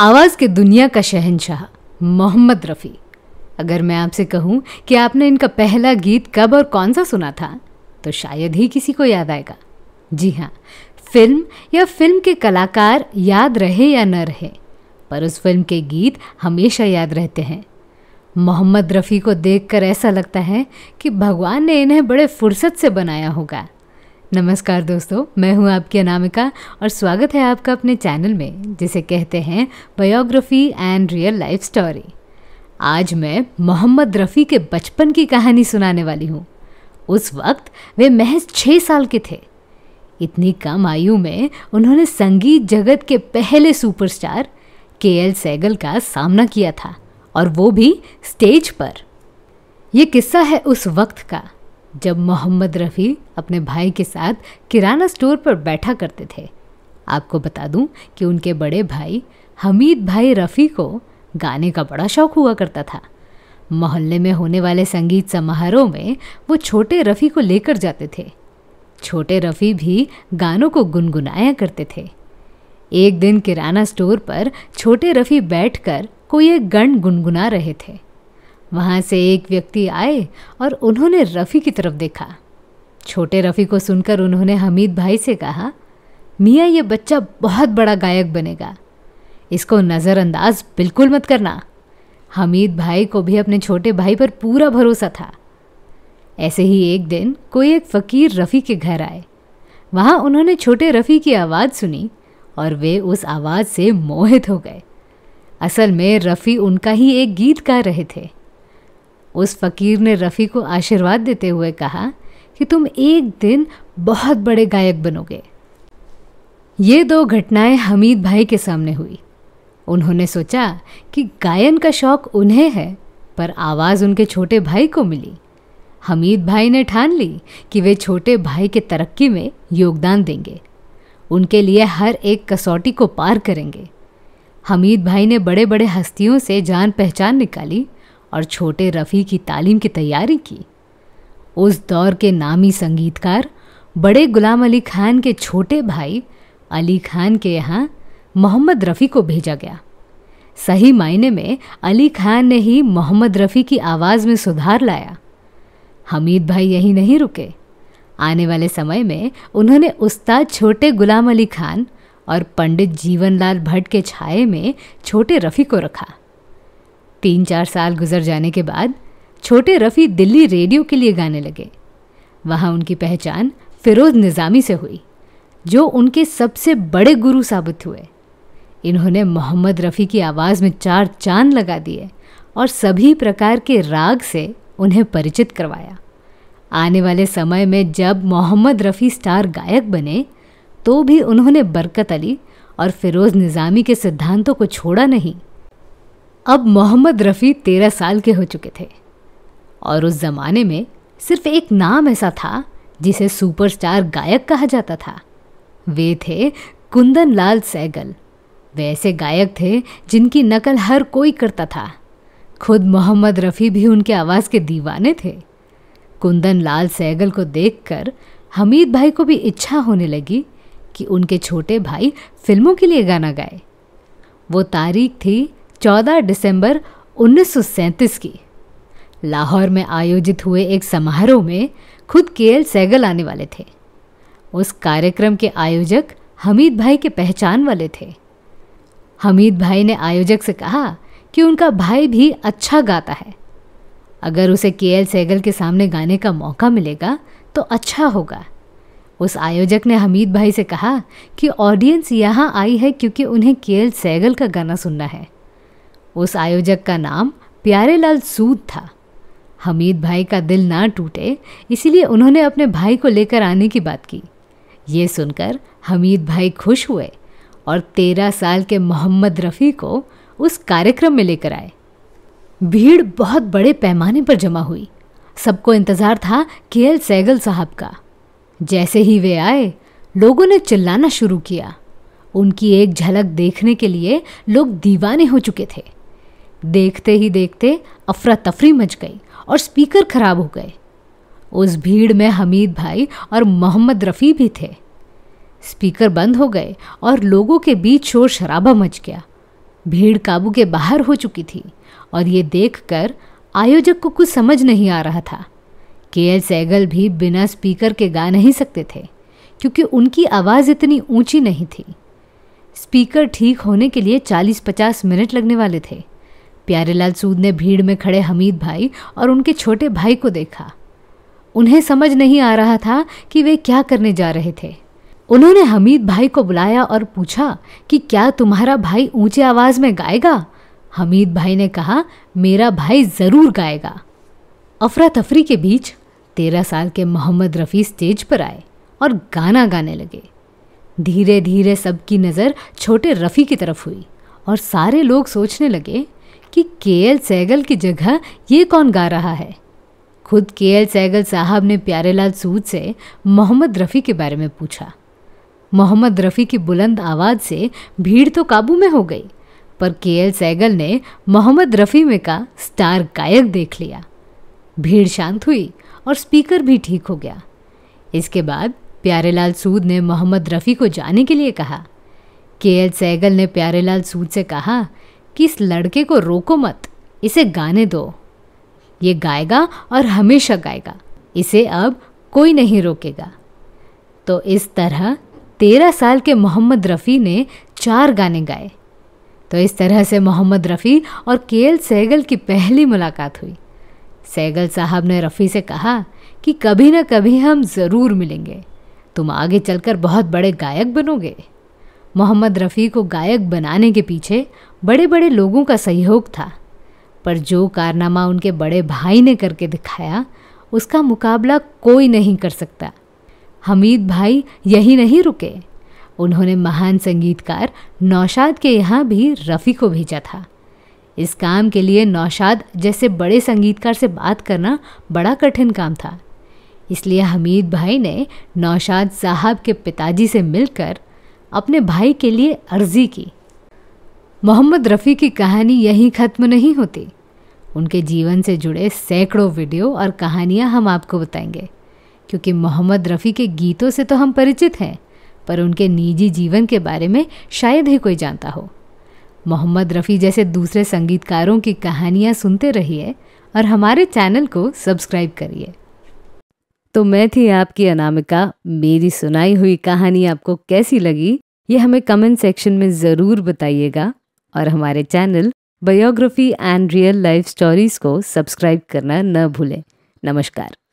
आवाज़ के दुनिया का शहनशाह मोहम्मद रफ़ी अगर मैं आपसे कहूँ कि आपने इनका पहला गीत कब और कौन सा सुना था तो शायद ही किसी को याद आएगा जी हाँ फिल्म या फिल्म के कलाकार याद रहे या न रहे पर उस फिल्म के गीत हमेशा याद रहते हैं मोहम्मद रफ़ी को देखकर ऐसा लगता है कि भगवान ने इन्हें बड़े फुर्सत से बनाया होगा नमस्कार दोस्तों मैं हूं आपकी अनामिका और स्वागत है आपका अपने चैनल में जिसे कहते हैं biography and real life story आज मैं मोहम्मद रफ़ी के बचपन की कहानी सुनाने वाली हूं। उस वक्त वे महज छः साल के थे इतनी कम आयु में उन्होंने संगीत जगत के पहले सुपरस्टार के एल सैगल का सामना किया था और वो भी स्टेज पर यह किस्सा है उस वक्त का जब मोहम्मद रफ़ी अपने भाई के साथ किराना स्टोर पर बैठा करते थे आपको बता दूं कि उनके बड़े भाई हमीद भाई रफ़ी को गाने का बड़ा शौक हुआ करता था मोहल्ले में होने वाले संगीत समारोह में वो छोटे रफ़ी को लेकर जाते थे छोटे रफ़ी भी गानों को गुनगुनाया करते थे एक दिन किराना स्टोर पर छोटे रफ़ी बैठकर कोई एक गण गुनगुना रहे थे वहाँ से एक व्यक्ति आए और उन्होंने रफ़ी की तरफ देखा छोटे रफ़ी को सुनकर उन्होंने हमीद भाई से कहा मियाँ ये बच्चा बहुत बड़ा गायक बनेगा इसको नज़रअंदाज बिल्कुल मत करना हमीद भाई को भी अपने छोटे भाई पर पूरा भरोसा था ऐसे ही एक दिन कोई एक फ़कीर रफ़ी के घर आए वहाँ उन्होंने छोटे रफ़ी की आवाज़ सुनी और वे उस आवाज़ से मोहित हो गए असल में रफ़ी उनका ही एक गीत गा रहे थे उस फकीर ने रफ़ी को आशीर्वाद देते हुए कहा कि तुम एक दिन बहुत बड़े गायक बनोगे ये दो घटनाएं हमीद भाई के सामने हुई उन्होंने सोचा कि गायन का शौक़ उन्हें है पर आवाज़ उनके छोटे भाई को मिली हमीद भाई ने ठान ली कि वे छोटे भाई के तरक्की में योगदान देंगे उनके लिए हर एक कसौटी को पार करेंगे हमीद भाई ने बड़े बड़े हस्तियों से जान पहचान निकाली और छोटे रफ़ी की तालीम की तैयारी की उस दौर के नामी संगीतकार बड़े गुलाम अली खान के छोटे भाई अली खान के यहाँ मोहम्मद रफ़ी को भेजा गया सही मायने में अली खान ने ही मोहम्मद रफ़ी की आवाज़ में सुधार लाया हमीद भाई यहीं नहीं रुके आने वाले समय में उन्होंने उस्ताद छोटे गुलाम अली खान और पंडित जीवनलाल भट्ट के छाए में छोटे रफ़ी को रखा तीन चार साल गुजर जाने के बाद छोटे रफ़ी दिल्ली रेडियो के लिए गाने लगे वहाँ उनकी पहचान फिरोज़ निज़ामी से हुई जो उनके सबसे बड़े गुरु साबित हुए इन्होंने मोहम्मद रफ़ी की आवाज़ में चार चांद लगा दिए और सभी प्रकार के राग से उन्हें परिचित करवाया आने वाले समय में जब मोहम्मद रफ़ी स्टार गायक बने तो भी उन्होंने बरकत अली और फिरोज़ निज़ामी के सिद्धांतों को छोड़ा नहीं अब मोहम्मद रफ़ी तेरह साल के हो चुके थे और उस ज़माने में सिर्फ एक नाम ऐसा था जिसे सुपरस्टार गायक कहा जाता था वे थे कुंदन लाल सैगल वे ऐसे गायक थे जिनकी नकल हर कोई करता था खुद मोहम्मद रफ़ी भी उनके आवाज़ के दीवाने थे कुंदन लाल सैगल को देखकर हमीद भाई को भी इच्छा होने लगी कि उनके छोटे भाई फिल्मों के लिए गाना गाए वो तारीख थी 14 दिसंबर उन्नीस की लाहौर में आयोजित हुए एक समारोह में खुद के एल सैगल आने वाले थे उस कार्यक्रम के आयोजक हमीद भाई के पहचान वाले थे हमीद भाई ने आयोजक से कहा कि उनका भाई भी अच्छा गाता है अगर उसे के एल सैगल के सामने गाने का मौका मिलेगा तो अच्छा होगा उस आयोजक ने हमीद भाई से कहा कि ऑडियंस यहाँ आई है क्योंकि उन्हें के एल सैगल का गाना सुनना है उस आयोजक का नाम प्यारेलाल सूद था हमीद भाई का दिल ना टूटे इसीलिए उन्होंने अपने भाई को लेकर आने की बात की ये सुनकर हमीद भाई खुश हुए और तेरह साल के मोहम्मद रफ़ी को उस कार्यक्रम में लेकर आए भीड़ बहुत बड़े पैमाने पर जमा हुई सबको इंतज़ार था के एल सैगल साहब का जैसे ही वे आए लोगों ने चिल्लाना शुरू किया उनकी एक झलक देखने के लिए लोग दीवाने हो चुके थे देखते ही देखते अफरा तफरी मच गई और स्पीकर खराब हो गए उस भीड़ में हमीद भाई और मोहम्मद रफ़ी भी थे स्पीकर बंद हो गए और लोगों के बीच शोर शराबा मच गया भीड़ काबू के बाहर हो चुकी थी और ये देखकर आयोजक को कुछ समझ नहीं आ रहा था के एल सैगल भी बिना स्पीकर के गा नहीं सकते थे क्योंकि उनकी आवाज़ इतनी ऊंची नहीं थी स्पीकर ठीक होने के लिए 40-50 मिनट लगने वाले थे प्यारेलाल सूद ने भीड़ में खड़े हमीद भाई और उनके छोटे भाई को देखा उन्हें समझ नहीं आ रहा था कि वे क्या करने जा रहे थे उन्होंने हमीद भाई को बुलाया और पूछा कि क्या तुम्हारा भाई ऊंचे आवाज़ में गाएगा हमीद भाई ने कहा मेरा भाई ज़रूर गाएगा अफरा तफरी के बीच तेरह साल के मोहम्मद रफ़ी स्टेज पर आए और गाना गाने लगे धीरे धीरे सबकी नज़र छोटे रफ़ी की तरफ हुई और सारे लोग सोचने लगे कि के एल सैगल की जगह ये कौन गा रहा है खुद के एल सैगल साहब ने प्यारेलाल सूद से मोहम्मद रफ़ी के बारे में पूछा मोहम्मद रफ़ी की बुलंद आवाज़ से भीड़ तो काबू में हो गई पर के एल सैगल ने मोहम्मद रफ़ी में का स्टार गायक देख लिया भीड़ शांत हुई और स्पीकर भी ठीक हो गया इसके बाद प्यारेलाल सूद ने मोहम्मद रफ़ी को जाने के लिए कहा के एल सैगल ने प्यारेलाल सूद से कहा कि इस लड़के को रोको मत इसे गाने दो ये गाएगा और हमेशा गाएगा इसे अब कोई नहीं रोकेगा तो इस तरह तेरह साल के मोहम्मद रफ़ी ने चार गाने गाए तो इस तरह से मोहम्मद रफ़ी और के एल सैगल की पहली मुलाकात हुई सैगल साहब ने रफ़ी से कहा कि कभी ना कभी हम ज़रूर मिलेंगे तुम आगे चलकर बहुत बड़े गायक बनोगे मोहम्मद रफ़ी को गायक बनाने के पीछे बड़े बड़े लोगों का सहयोग था पर जो कारनामा उनके बड़े भाई ने करके दिखाया उसका मुकाबला कोई नहीं कर सकता हमीद भाई यही नहीं रुके उन्होंने महान संगीतकार नौशाद के यहाँ भी रफ़ी को भेजा था इस काम के लिए नौशाद जैसे बड़े संगीतकार से बात करना बड़ा कठिन काम था इसलिए हमीद भाई ने नौशाद साहब के पिताजी से मिलकर अपने भाई के लिए अर्जी की मोहम्मद रफ़ी की कहानी यहीं ख़त्म नहीं होती उनके जीवन से जुड़े सैकड़ों वीडियो और कहानियाँ हम आपको बताएंगे क्योंकि मोहम्मद रफ़ी के गीतों से तो हम परिचित हैं पर उनके निजी जीवन के बारे में शायद ही कोई जानता हो मोहम्मद रफ़ी जैसे दूसरे संगीतकारों की कहानियाँ सुनते रहिए और हमारे चैनल को सब्सक्राइब करिए तो मैं थी आपकी अनामिका मेरी सुनाई हुई कहानी आपको कैसी लगी ये हमें कमेंट सेक्शन में ज़रूर बताइएगा और हमारे channel biography and real life stories को सब्सक्राइब करना न भूलें नमस्कार